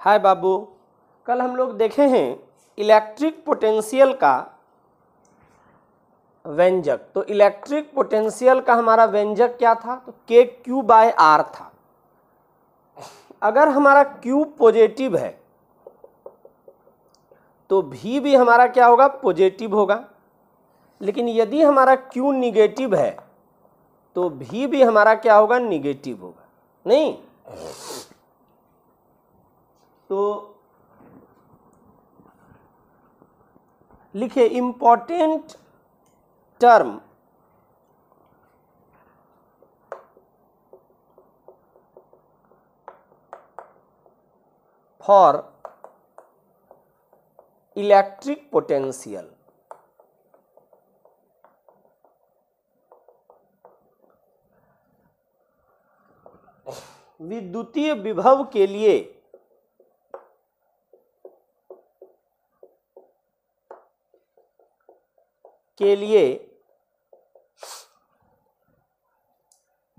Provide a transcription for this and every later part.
हाय बाबू कल हम लोग देखे हैं इलेक्ट्रिक पोटेंशियल का व्यंजक तो इलेक्ट्रिक पोटेंशियल का हमारा व्यंजक क्या था तो के क्यू बाय आर था अगर हमारा क्यू पॉजिटिव है तो भी भी हमारा क्या होगा पॉजिटिव होगा लेकिन यदि हमारा क्यू निगेटिव है तो भी भी हमारा क्या होगा निगेटिव होगा नहीं तो लिखे important term for electric potential विद्युतीय विभव के लिए के लिए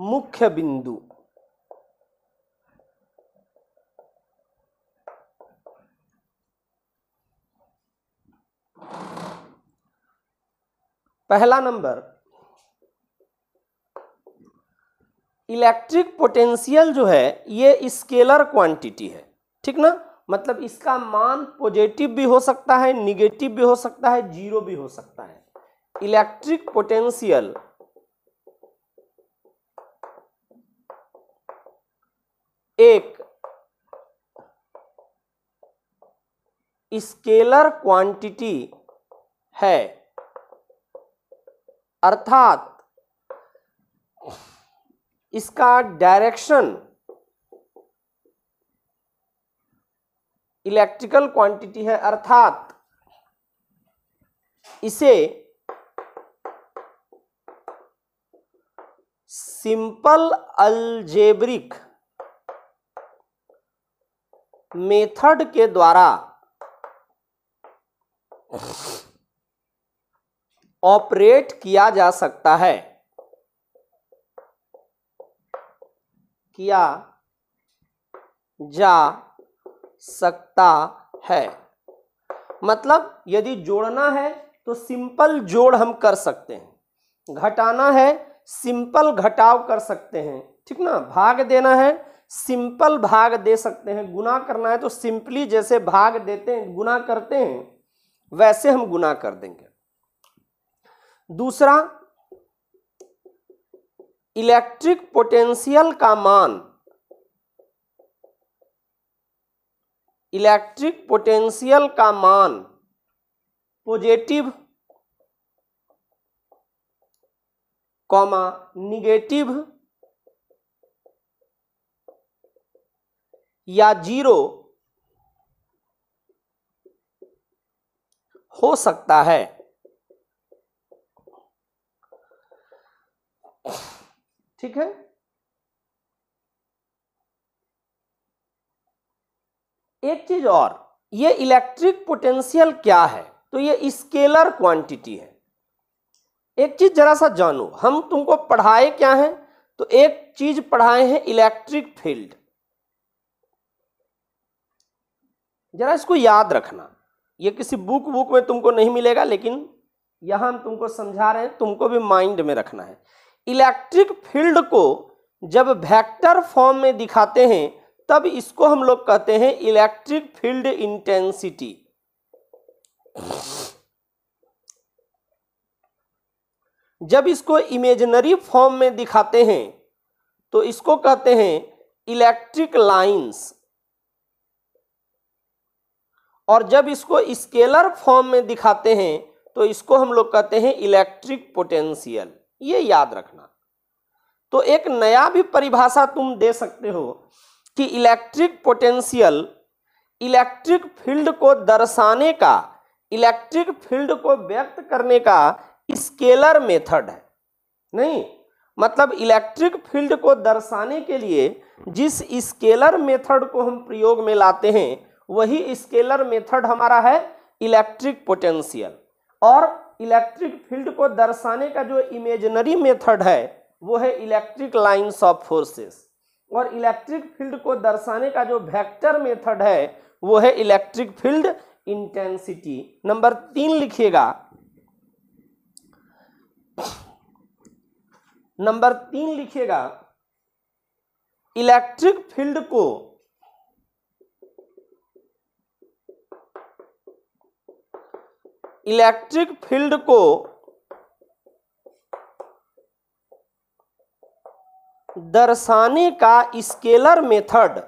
मुख्य बिंदु पहला नंबर इलेक्ट्रिक पोटेंशियल जो है ये स्केलर क्वांटिटी है ठीक ना मतलब इसका मान पॉजिटिव भी हो सकता है निगेटिव भी हो सकता है जीरो भी हो सकता है इलेक्ट्रिक पोटेंशियल एक स्केलर क्वांटिटी है अर्थात इसका डायरेक्शन इलेक्ट्रिकल क्वांटिटी है अर्थात इसे सिंपल अल्जेब्रिक मेथड के द्वारा ऑपरेट किया जा सकता है किया जा सकता है मतलब यदि जोड़ना है तो सिंपल जोड़ हम कर सकते हैं घटाना है सिंपल घटाव कर सकते हैं ठीक ना भाग देना है सिंपल भाग दे सकते हैं गुना करना है तो सिंपली जैसे भाग देते हैं गुना करते हैं वैसे हम गुना कर देंगे दूसरा इलेक्ट्रिक पोटेंशियल का मान इलेक्ट्रिक पोटेंशियल का मान पॉजिटिव कॉमा निगेटिव या जीरो हो सकता है ठीक है एक चीज और ये इलेक्ट्रिक पोटेंशियल क्या है तो ये स्केलर क्वांटिटी है एक चीज़ जरा सा जानो हम तुमको पढ़ाए क्या है तो एक चीज़ पढ़ाए हैं इलेक्ट्रिक फील्ड जरा इसको याद रखना ये किसी बुक बुक में तुमको नहीं मिलेगा लेकिन यहां हम तुमको समझा रहे हैं तुमको भी माइंड में रखना है इलेक्ट्रिक फील्ड को जब वेक्टर फॉर्म में दिखाते हैं तब इसको हम लोग कहते हैं इलेक्ट्रिक फील्ड इंटेंसिटी जब इसको इमेजनरी फॉर्म में दिखाते हैं तो इसको कहते हैं इलेक्ट्रिक लाइंस और जब इसको स्केलर फॉर्म में दिखाते हैं तो इसको हम लोग कहते हैं इलेक्ट्रिक पोटेंशियल ये याद रखना तो एक नया भी परिभाषा तुम दे सकते हो कि इलेक्ट्रिक पोटेंशियल इलेक्ट्रिक फील्ड को दर्शाने का इलेक्ट्रिक फील्ड को व्यक्त करने का स्केलर मेथड है नहीं मतलब इलेक्ट्रिक फील्ड को दर्शाने के लिए जिस स्केलर मेथड को हम प्रयोग में लाते हैं वही स्केलर मेथड हमारा है इलेक्ट्रिक पोटेंशियल और इलेक्ट्रिक फील्ड को दर्शाने का जो इमेजनरी मेथड है वो है इलेक्ट्रिक लाइन्स ऑफ फोर्सेस और इलेक्ट्रिक फील्ड को दर्शाने का जो वेक्टर मेथड है वो है इलेक्ट्रिक फील्ड इंटेंसिटी नंबर तीन लिखिएगा नंबर तीन लिखिएगा इलेक्ट्रिक फील्ड को इलेक्ट्रिक फील्ड को दर्शाने का स्केलर मेथड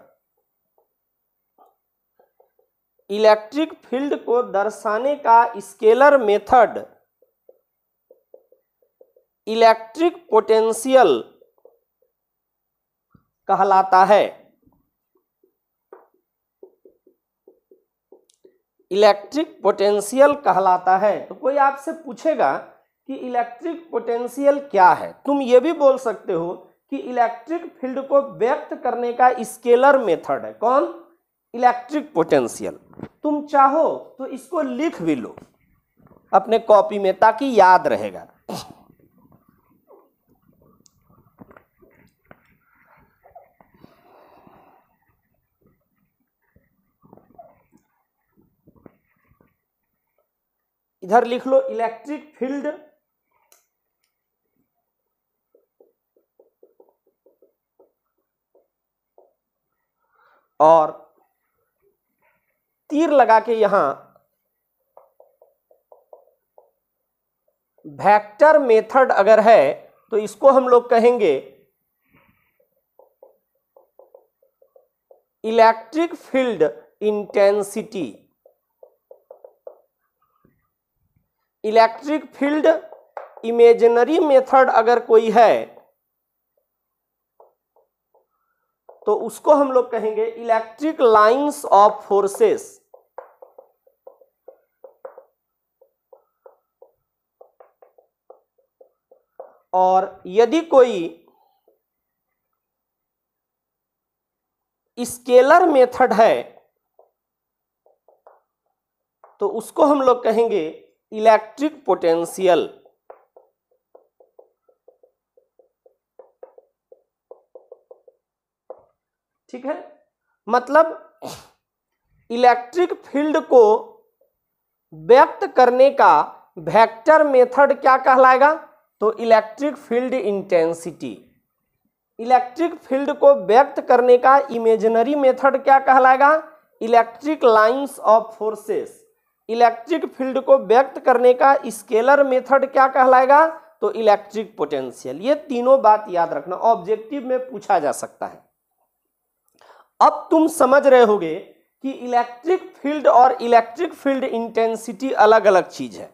इलेक्ट्रिक फील्ड को दर्शाने का स्केलर मेथड इलेक्ट्रिक पोटेंशियल कहलाता है इलेक्ट्रिक पोटेंशियल कहलाता है तो कोई आपसे पूछेगा कि इलेक्ट्रिक पोटेंशियल क्या है तुम ये भी बोल सकते हो कि इलेक्ट्रिक फील्ड को व्यक्त करने का स्केलर मेथड है कौन इलेक्ट्रिक पोटेंशियल तुम चाहो तो इसको लिख भी लो अपने कॉपी में ताकि याद रहेगा इधर लिख लो इलेक्ट्रिक फील्ड और तीर लगा के यहां वेक्टर मेथड अगर है तो इसको हम लोग कहेंगे electric field intensity electric field imaginary method अगर कोई है तो उसको हम लोग कहेंगे इलेक्ट्रिक लाइंस ऑफ फोर्सेस और यदि कोई स्केलर मेथड है तो उसको हम लोग कहेंगे इलेक्ट्रिक पोटेंशियल ठीक है मतलब इलेक्ट्रिक फील्ड को व्यक्त करने का वेक्टर मेथड क्या कहलाएगा तो electric field intensity electric field को व्यक्त करने का इमेजनरी मेथड क्या कहलाएगा electric lines of forces electric field को व्यक्त करने का स्केलर मेथड क्या कहलाएगा तो इलेक्ट्रिक पोटेंशियल ये तीनों बात याद रखना ऑब्जेक्टिव में पूछा जा सकता है अब तुम समझ रहे होगे कि इलेक्ट्रिक फील्ड और इलेक्ट्रिक फील्ड इंटेंसिटी अलग अलग चीज है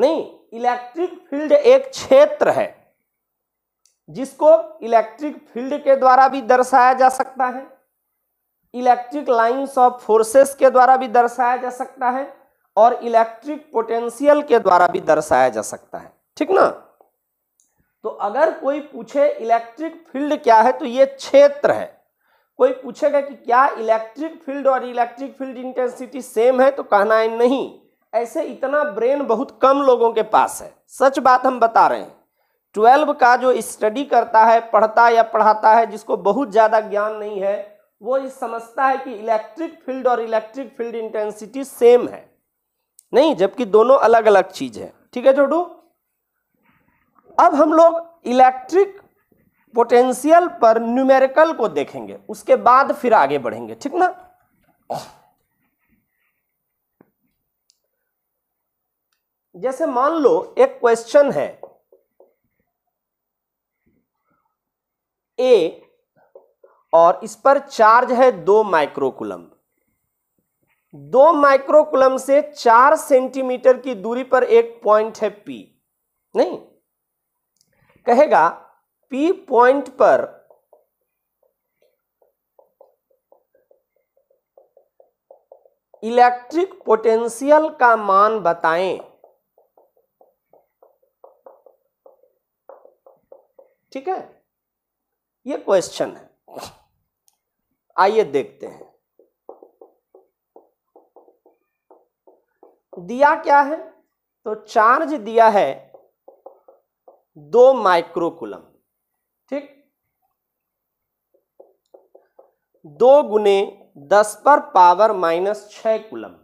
नहीं इलेक्ट्रिक फील्ड एक क्षेत्र है जिसको इलेक्ट्रिक फील्ड के द्वारा भी दर्शाया जा सकता है इलेक्ट्रिक लाइंस ऑफ फोर्सेस के द्वारा भी दर्शाया जा सकता है और इलेक्ट्रिक पोटेंशियल के द्वारा भी दर्शाया जा सकता है ठीक ना तो अगर कोई पूछे इलेक्ट्रिक फील्ड क्या है तो ये क्षेत्र है कोई पूछेगा कि क्या इलेक्ट्रिक फील्ड और इलेक्ट्रिक फील्ड इंटेंसिटी सेम है तो कहना है नहीं ऐसे इतना ब्रेन बहुत कम लोगों के पास है सच बात हम बता रहे हैं ट्वेल्व का जो स्टडी करता है पढ़ता या पढ़ाता है जिसको बहुत ज़्यादा ज्ञान नहीं है वो ये समझता है कि इलेक्ट्रिक फील्ड और इलेक्ट्रिक फील्ड इंटेंसिटी सेम है नहीं जबकि दोनों अलग अलग चीज है ठीक है छोटू अब हम लोग इलेक्ट्रिक पोटेंशियल पर न्यूमेरिकल को देखेंगे उसके बाद फिर आगे बढ़ेंगे ठीक ना जैसे मान लो एक क्वेश्चन है ए और इस पर चार्ज है दो माइक्रोकुलम दो माइक्रोकुलम से चार सेंटीमीटर की दूरी पर एक पॉइंट है पी नहीं कहेगा पी पॉइंट पर इलेक्ट्रिक पोटेंशियल का मान बताएं ठीक है ये क्वेश्चन है आइए देखते हैं दिया क्या है तो चार्ज दिया है दो माइक्रोकुलम ठीक दो गुने दस पर पावर माइनस छ कुलम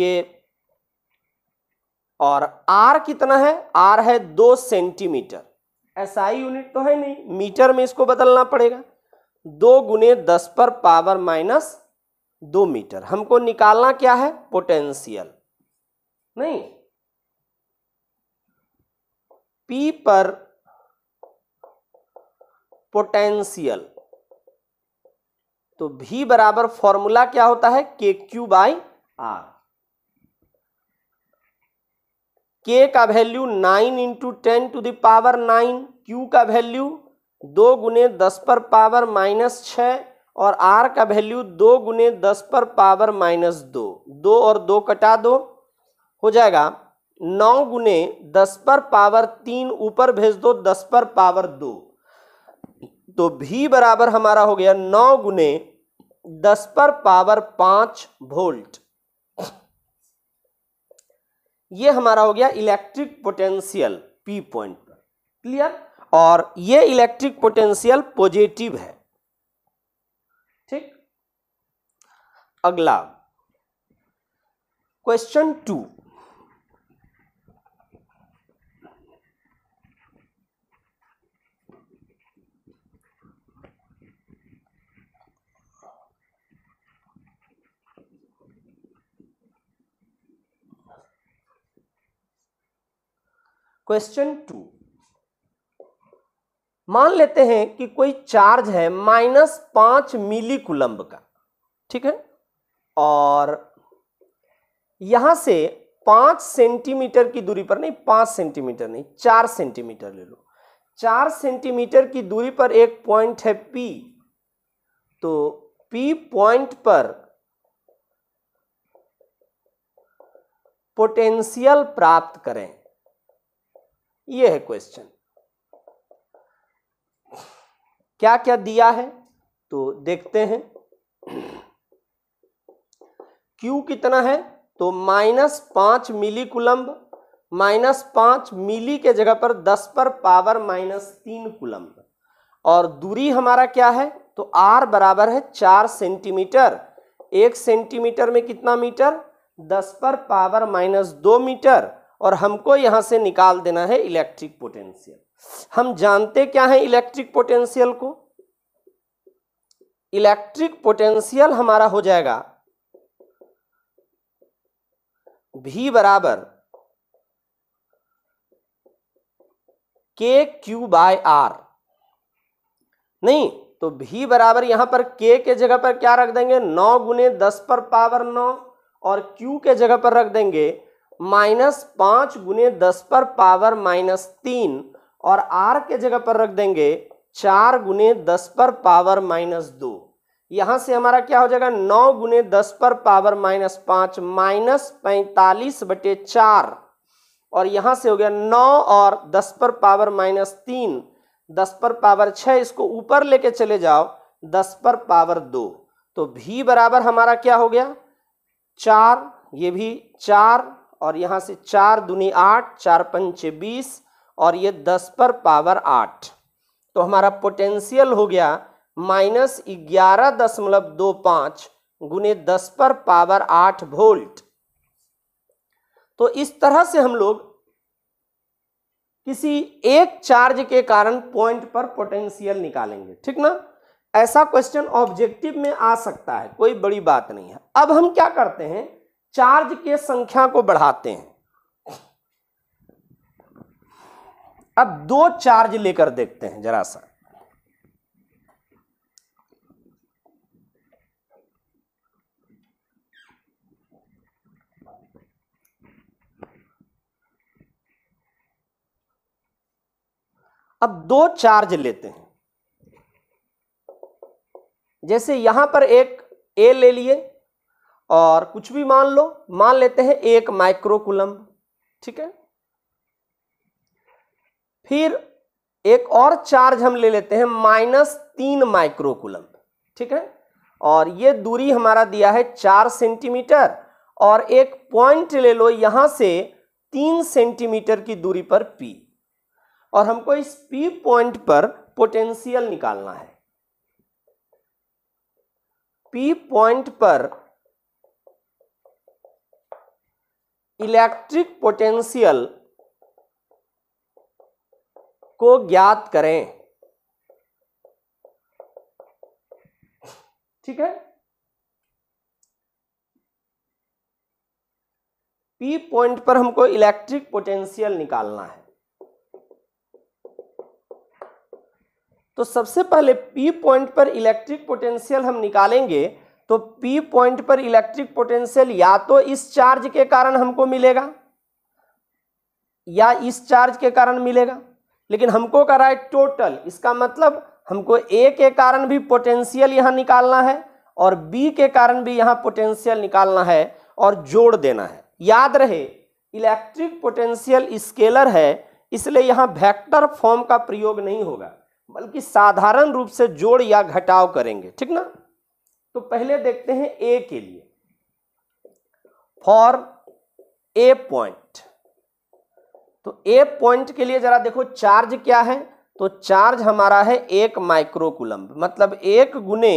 ये और आर कितना है आर है दो सेंटीमीटर एसआई यूनिट तो है नहीं मीटर में इसको बदलना पड़ेगा दो गुने दस पर पावर माइनस दो मीटर हमको निकालना क्या है पोटेंशियल नहीं पी पर पोटेंशियल तो भी बराबर फॉर्मूला क्या होता है के क्यू बाई आर के का value nine into ten to the power nine Q का वैल्यू दो गुने दस पर पावर माइनस छः और आर का वैल्यू दो गुने दस पर पावर माइनस दो दो और दो कटा दो हो जाएगा नौ गुने दस पर पावर तीन ऊपर भेज दो दस पर पावर दो तो भी बराबर हमारा हो गया नौ गुने दस पर पावर पांच वोल्ट ये हमारा हो गया इलेक्ट्रिक पोटेंशियल पी पॉइंट पर क्लियर और ये इलेक्ट्रिक पोटेंशियल पॉजिटिव है ठीक अगला क्वेश्चन टू क्वेश्चन टू मान लेते हैं कि कोई चार्ज है माइनस पांच मिली कुलंब का ठीक है और यहां से पांच सेंटीमीटर की दूरी पर नहीं पांच सेंटीमीटर नहीं चार सेंटीमीटर ले लो चार सेंटीमीटर की दूरी पर एक पॉइंट है पी तो पी पॉइंट पर पोटेंशियल प्राप्त करें यह है क्वेश्चन क्या क्या दिया है तो देखते हैं Q कितना है तो माइनस पांच मिली कुलम्ब माइनस पांच मिली के जगह पर दस पर पावर माइनस तीन कुलम्ब और दूरी हमारा क्या है तो R बराबर है चार सेंटीमीटर एक सेंटीमीटर में कितना मीटर दस पर पावर माइनस दो मीटर और हमको यहां से निकाल देना है इलेक्ट्रिक पोटेंशियल हम जानते क्या है इलेक्ट्रिक पोटेंशियल को इलेक्ट्रिक पोटेंशियल हमारा हो जाएगा भी बराबर के क्यू बाय आर नहीं तो भी बराबर यहां पर के के जगह पर क्या रख देंगे नौ गुने दस पर पावर नौ और क्यू के जगह पर रख देंगे माइनस पांच गुने दस पर पावर माइनस तीन और आर के जगह पर रख देंगे चार गुने दस पर पावर माइनस दो यहां से हमारा क्या हो जाएगा नौ गुने दस पर पावर माइनस पांच माइनस पैंतालीस बटे चार और यहां से हो गया नौ और दस पर पावर माइनस तीन दस पर पावर छह इसको ऊपर लेके चले जाओ दस पर पावर दो तो भी बराबर हमारा क्या हो गया चार ये भी चार और यहां से चार दुनी आठ चार पंचे बीस और ये दस पर पावर आठ तो हमारा पोटेंशियल हो गया माइनस ग्यारह दशमलव दो पाँच गुने दस पर पावर आठ वोल्ट तो इस तरह से हम लोग किसी एक चार्ज के कारण पॉइंट पर पोटेंशियल निकालेंगे ठीक ना ऐसा क्वेश्चन ऑब्जेक्टिव में आ सकता है कोई बड़ी बात नहीं है अब हम क्या करते हैं चार्ज के संख्या को बढ़ाते हैं अब दो चार्ज लेकर देखते हैं जरा सा अब दो चार्ज लेते हैं जैसे यहां पर एक ए ले लिए और कुछ भी मान लो मान लेते हैं एक माइक्रोकुलम ठीक है फिर एक और चार्ज हम ले लेते हैं माइनस तीन माइक्रोकुलम ठीक है और ये दूरी हमारा दिया है चार सेंटीमीटर और एक पॉइंट ले लो यहां से तीन सेंटीमीटर की दूरी पर पी और हमको इस पी पॉइंट पर पोटेंशियल निकालना है पी पॉइंट पर इलेक्ट्रिक पोटेंशियल को ज्ञात करें ठीक है पी पॉइंट पर हमको इलेक्ट्रिक पोटेंशियल निकालना है तो सबसे पहले पी पॉइंट पर इलेक्ट्रिक पोटेंशियल हम निकालेंगे तो पी पॉइंट पर इलेक्ट्रिक पोटेंशियल या तो इस चार्ज के कारण हमको मिलेगा या इस चार्ज के कारण मिलेगा लेकिन हमको कह रहा है टोटल इसका मतलब हमको ए के कारण भी पोटेंशियल यहाँ निकालना है और बी के कारण भी यहाँ पोटेंशियल निकालना है और जोड़ देना है याद रहे इलेक्ट्रिक पोटेंशियल स्केलर है इसलिए यहाँ वेक्टर फॉर्म का प्रयोग नहीं होगा बल्कि साधारण रूप से जोड़ या घटाव करेंगे ठीक ना तो पहले देखते हैं ए के लिए फॉर ए पॉइंट तो ए पॉइंट के लिए जरा देखो चार्ज क्या है तो चार्ज हमारा है एक माइक्रोकुलम मतलब एक गुने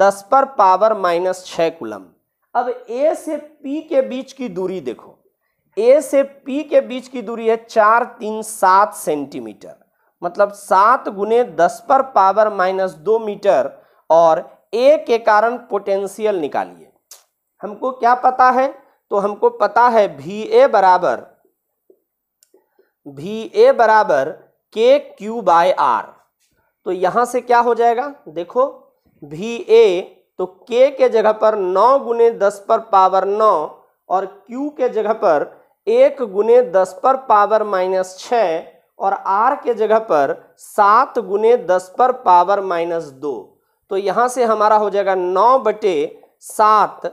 दस पर पावर माइनस छः कुलम अब ए से पी के बीच की दूरी देखो ए से पी के बीच की दूरी है चार तीन सात सेंटीमीटर मतलब सात गुने दस पर पावर माइनस दो मीटर और ए के कारण पोटेंशियल निकालिए हमको क्या पता है तो हमको पता है भी ए बराबर वी ए बराबर के क्यू बाय आर तो यहां से क्या हो जाएगा देखो भी ए तो के के जगह पर नौ गुने दस पर पावर नौ और क्यू के जगह पर एक गुने दस पर पावर माइनस छ और आर के जगह पर सात गुने दस पर पावर माइनस दो तो यहाँ से हमारा हो जाएगा नौ बटे सात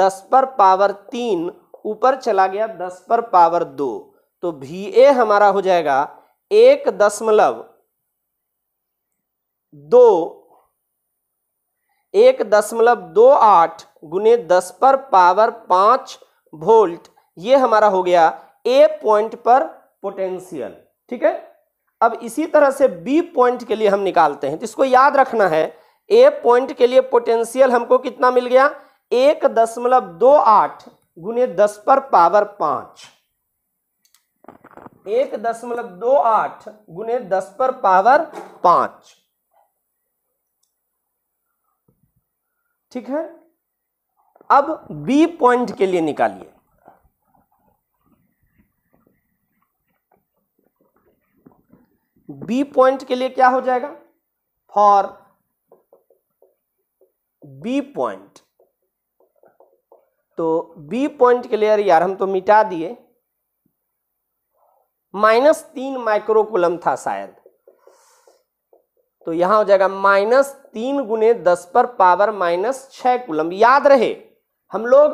दस पर पावर तीन ऊपर चला गया दस पर पावर दो तो भी ए हमारा हो जाएगा एक दशमलव दो एक दशमलव दो आठ गुने दस पर पावर पांच वोल्ट ये हमारा हो गया ए पॉइंट पर पोटेंशियल ठीक है अब इसी तरह से बी पॉइंट के लिए हम निकालते हैं तो इसको याद रखना है ए पॉइंट के लिए पोटेंशियल हमको कितना मिल गया एक दशमलव दो आठ गुने दस पर पावर पांच एक दशमलव दो आठ गुने दस पर पावर पांच ठीक है अब बी पॉइंट के लिए निकालिए बी पॉइंट के लिए क्या हो जाएगा फॉर बी पॉइंट तो बी पॉइंट के लिए यार हम तो मिटा दिए माइनस तीन माइक्रोकुलम था शायद तो यहां हो जाएगा माइनस तीन गुने दस पर पावर माइनस छह कुलम याद रहे हम लोग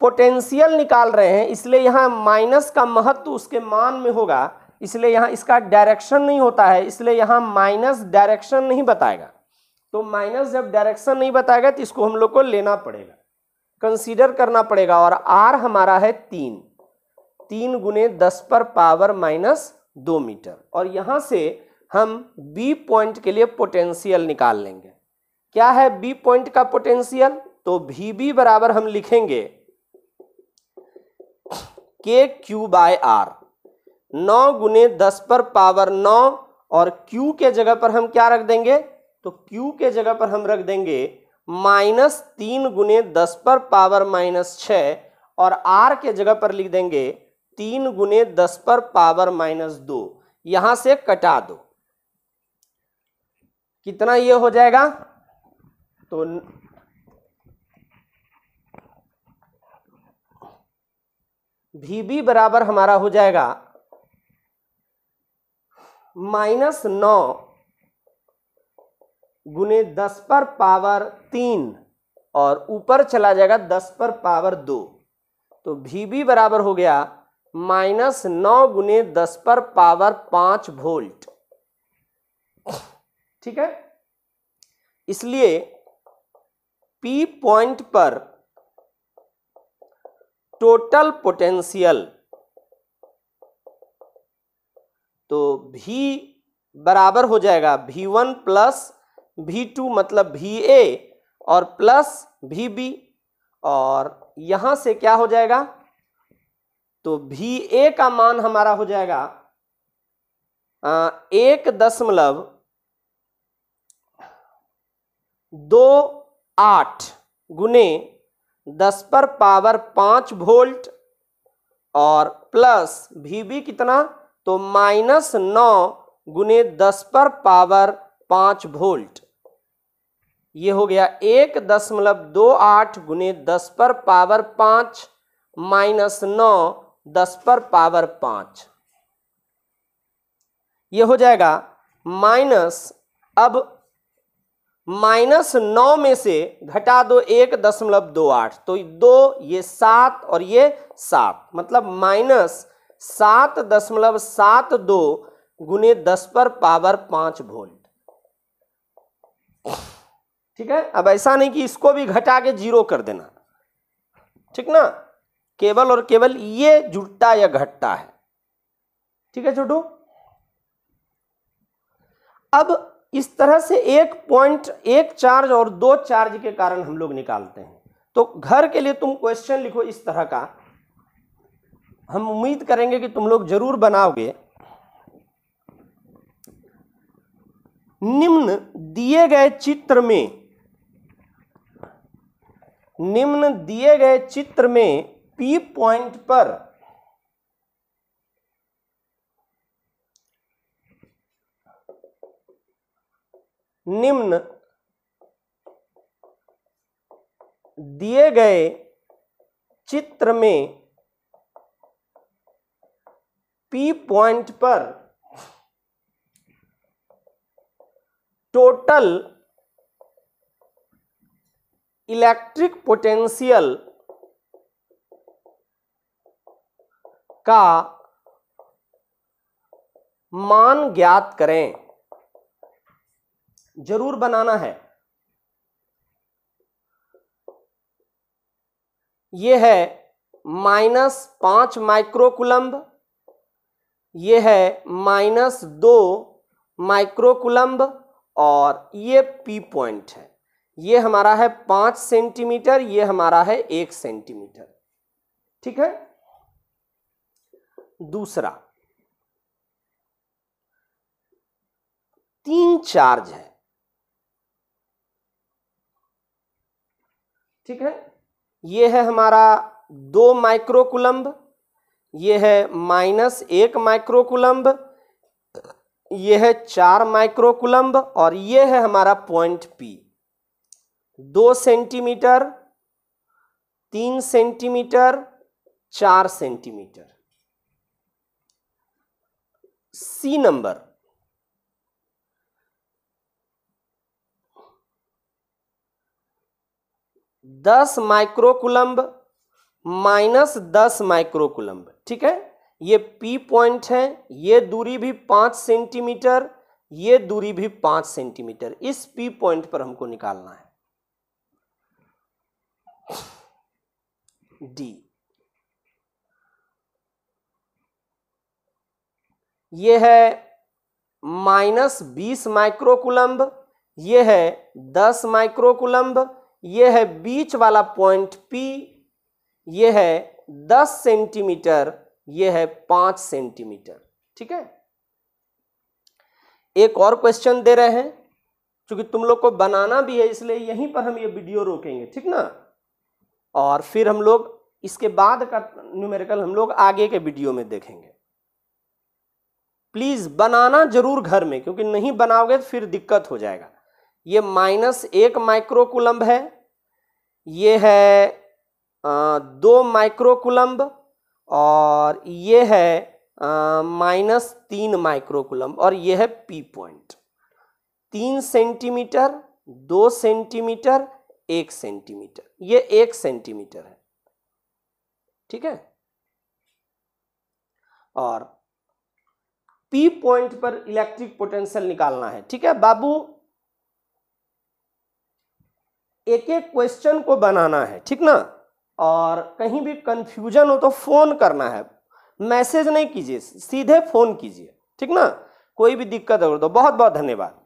पोटेंशियल निकाल रहे हैं इसलिए यहां माइनस का महत्व उसके मान में होगा इसलिए यहां इसका डायरेक्शन नहीं होता है इसलिए यहां माइनस डायरेक्शन नहीं बताएगा तो माइनस जब डायरेक्शन नहीं बताएगा तो इसको हम लोग को लेना पड़ेगा कंसीडर करना पड़ेगा और आर हमारा है तीन तीन गुने दस पर पावर माइनस दो मीटर और यहां से हम बी पॉइंट के लिए पोटेंशियल निकाल लेंगे क्या है बी पॉइंट का पोटेंशियल तो भी बी बराबर हम लिखेंगे के क्यू बाय आर नौ गुने दस पर पावर नौ और क्यू के जगह पर हम क्या रख देंगे तो क्यू के जगह पर हम रख देंगे माइनस तीन गुने दस पर पावर माइनस छ और आर के जगह पर लिख देंगे तीन गुने दस पर पावर माइनस दो यहां से कटा दो कितना ये हो जाएगा तो भी भी बराबर हमारा हो जाएगा माइनस नौ गुने दस पर पावर तीन और ऊपर चला जाएगा दस पर पावर दो तो भी भी बराबर हो गया माइनस नौ गुने दस पर पावर पांच वोल्ट ठीक है इसलिए पी पॉइंट पर टोटल पोटेंशियल तो भी बराबर हो जाएगा भी वन प्लस भी टू मतलब भी ए और प्लस भी बी और यहां से क्या हो जाएगा तो भी ए का मान हमारा हो जाएगा आ, एक दशमलव दो आठ गुने दस पर पावर पांच वोल्ट और प्लस भी बी कितना तो माइनस नौ गुने दस पर पावर पांच वोल्ट ये हो गया एक दशमलव दो आठ गुने दस पर पावर पांच माइनस नौ दस पर पावर पांच ये हो जाएगा माइनस अब माइनस नौ में से घटा दो एक दशमलव दो आठ तो दो ये सात और ये सात मतलब माइनस सात दशमलव सात दो गुने दस पर पावर पांच वोल्ट ठीक है अब ऐसा नहीं कि इसको भी घटा के जीरो कर देना ठीक ना केवल और केवल ये जुटता या घटता है ठीक है छोटू अब इस तरह से एक पॉइंट एक चार्ज और दो चार्ज के कारण हम लोग निकालते हैं तो घर के लिए तुम क्वेश्चन लिखो इस तरह का हम उम्मीद करेंगे कि तुम लोग जरूर बनाओगे निम्न दिए गए चित्र में निम्न दिए गए चित्र में पी पॉइंट पर निम्न दिए गए चित्र में पी पॉइंट पर टोटल इलेक्ट्रिक पोटेंशियल का मान ज्ञात करें जरूर बनाना है यह है माइनस पांच माइक्रोकुलम्ब यह है माइनस दो माइक्रोकुलम्ब और ये पी पॉइंट है ये हमारा है पांच सेंटीमीटर ये हमारा है एक सेंटीमीटर ठीक है दूसरा तीन चार्ज है ठीक है ये है हमारा दो माइक्रोकुलम्ब ये है माइनस एक माइक्रोकुलम्ब ये है चार माइक्रोकुलम्ब और ये है हमारा पॉइंट पी दो सेंटीमीटर तीन सेंटीमीटर चार सेंटीमीटर सी नंबर दस माइक्रोकुलम्ब माइनस दस माइक्रोकुलंब ठीक है ये पी पॉइंट है ये दूरी भी पांच सेंटीमीटर ये दूरी भी पांच सेंटीमीटर इस पी पॉइंट पर हमको निकालना है डी ये है माइनस बीस माइक्रोकुलम्ब ये है दस माइक्रोकुलम्ब ये है बीच वाला पॉइंट पी ये है दस सेंटीमीटर ये है पांच सेंटीमीटर ठीक है एक और क्वेश्चन दे रहे हैं क्योंकि तुम लोग को बनाना भी है इसलिए यहीं पर हम ये वीडियो रोकेंगे ठीक ना और फिर हम लोग इसके बाद का न्यूमेरिकल हम लोग आगे के वीडियो में देखेंगे प्लीज़ बनाना जरूर घर में क्योंकि नहीं बनाओगे तो फिर दिक्कत हो जाएगा ये माइनस एक माइक्रोकुलम्ब है ये है आ, दो माइक्रोकुलम्ब और ये है माइनस तीन माइक्रोकुलम्ब और ये है पी पॉइंट तीन सेंटीमीटर दो सेंटीमीटर एक सेंटीमीटर ये एक सेंटीमीटर है ठीक है और पी पॉइंट पर इलेक्ट्रिक पोटेंशियल निकालना है ठीक है बाबू एक एक क्वेश्चन को बनाना है ठीक ना और कहीं भी कंफ्यूजन हो तो फोन करना है मैसेज नहीं कीजिए सीधे फोन कीजिए ठीक ना कोई भी दिक्कत हो तो बहुत बहुत धन्यवाद